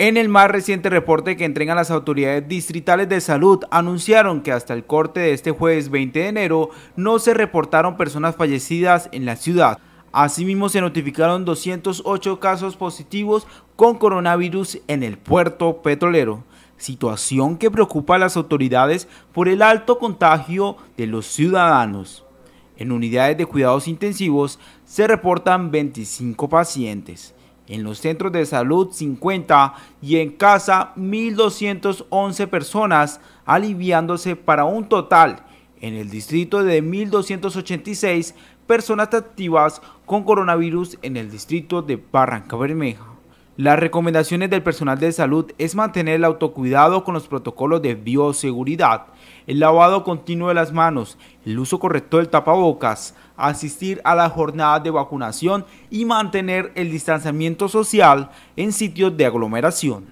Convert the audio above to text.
En el más reciente reporte que entregan las autoridades distritales de salud, anunciaron que hasta el corte de este jueves 20 de enero no se reportaron personas fallecidas en la ciudad. Asimismo, se notificaron 208 casos positivos con coronavirus en el puerto petrolero, situación que preocupa a las autoridades por el alto contagio de los ciudadanos. En unidades de cuidados intensivos se reportan 25 pacientes en los centros de salud 50 y en casa 1.211 personas, aliviándose para un total en el distrito de 1.286 personas activas con coronavirus en el distrito de Barranca Bermeja. Las recomendaciones del personal de salud es mantener el autocuidado con los protocolos de bioseguridad, el lavado continuo de las manos, el uso correcto del tapabocas, asistir a las jornadas de vacunación y mantener el distanciamiento social en sitios de aglomeración.